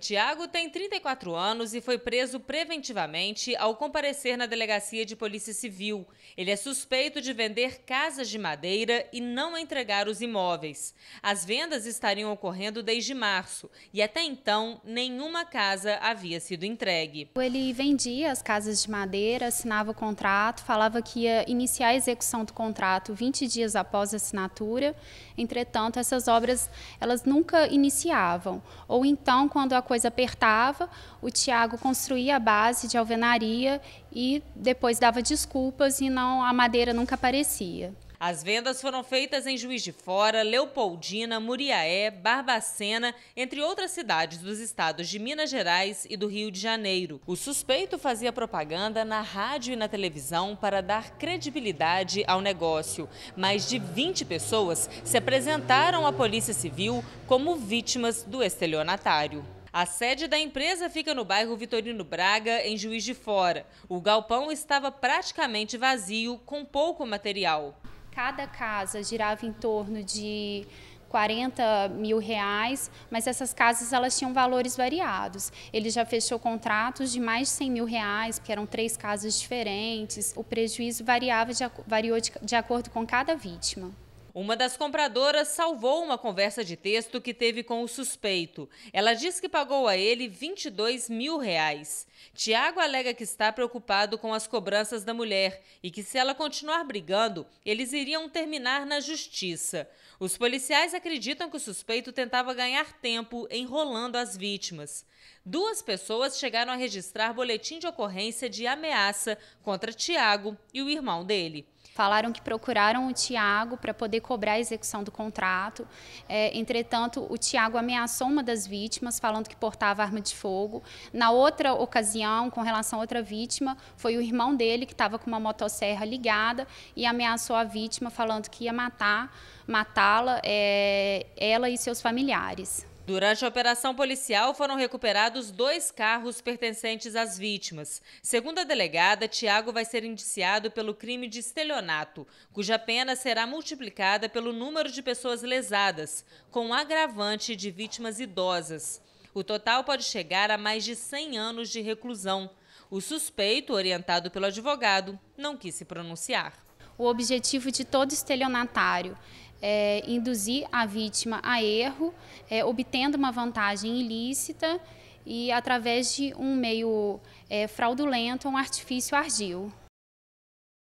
Tiago tem 34 anos e foi preso preventivamente ao comparecer na delegacia de Polícia Civil. Ele é suspeito de vender casas de madeira e não entregar os imóveis. As vendas estariam ocorrendo desde março e até então nenhuma casa havia sido entregue. Ele vendia as casas de madeira, assinava o contrato, falava que ia iniciar a execução do contrato 20 dias após a assinatura. Entretanto, essas obras elas nunca iniciavam. Ou então, quando a coisa apertava, o Tiago construía a base de alvenaria e depois dava desculpas e não a madeira nunca aparecia. As vendas foram feitas em Juiz de Fora, Leopoldina, Muriaé, Barbacena, entre outras cidades dos estados de Minas Gerais e do Rio de Janeiro. O suspeito fazia propaganda na rádio e na televisão para dar credibilidade ao negócio. Mais de 20 pessoas se apresentaram à Polícia Civil como vítimas do estelionatário. A sede da empresa fica no bairro Vitorino Braga, em Juiz de Fora. O galpão estava praticamente vazio, com pouco material. Cada casa girava em torno de 40 mil reais, mas essas casas elas tinham valores variados. Ele já fechou contratos de mais de 100 mil reais, porque eram três casas diferentes. O prejuízo variava de, variou de, de acordo com cada vítima. Uma das compradoras salvou uma conversa de texto que teve com o suspeito. Ela diz que pagou a ele 22 mil reais. Tiago alega que está preocupado com as cobranças da mulher e que, se ela continuar brigando, eles iriam terminar na justiça. Os policiais acreditam que o suspeito tentava ganhar tempo enrolando as vítimas. Duas pessoas chegaram a registrar boletim de ocorrência de ameaça contra Tiago e o irmão dele. Falaram que procuraram o Tiago para poder cobrar a execução do contrato. É, entretanto, o Tiago ameaçou uma das vítimas, falando que portava arma de fogo. Na outra ocasião, com relação a outra vítima, foi o irmão dele que estava com uma motosserra ligada e ameaçou a vítima, falando que ia matar, matá-la, é, ela e seus familiares. Durante a operação policial foram recuperados dois carros pertencentes às vítimas. Segundo a delegada, Tiago vai ser indiciado pelo crime de estelionato, cuja pena será multiplicada pelo número de pessoas lesadas, com um agravante de vítimas idosas. O total pode chegar a mais de 100 anos de reclusão. O suspeito, orientado pelo advogado, não quis se pronunciar. O objetivo de todo estelionatário é, induzir a vítima a erro, é, obtendo uma vantagem ilícita e através de um meio é, fraudulento, um artifício ardil.